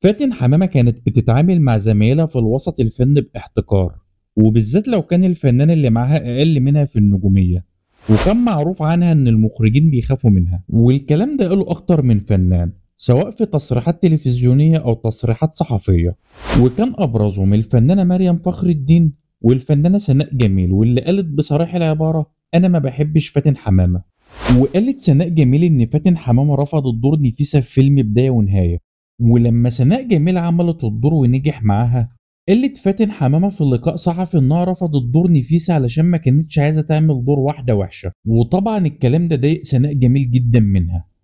فاتن حمامة كانت بتتعامل مع زمايلها في الوسط الفني باحتكار وبالذات لو كان الفنان اللي معاها أقل منها في النجومية وكان معروف عنها إن المخرجين بيخافوا منها والكلام ده قاله أكتر من فنان سواء في تصريحات تلفزيونية أو تصريحات صحفية وكان أبرزهم الفنانة مريم فخر الدين والفنانة سناء جميل واللي قالت بصريح العبارة أنا ما بحبش فاتن حمامة وقالت سناء جميل إن فاتن حمامة رفضت دور نفيسة في فيلم بداية ونهاية ولما سناء جميل عملت الدور ونجح معاها قلت فاتن حمامة في اللقاء صحفي إنها رفضت دور نفيسة علشان ما كانتش عايزة تعمل دور واحدة وحشة وطبعا الكلام ده ضايق سناء جميل جدا منها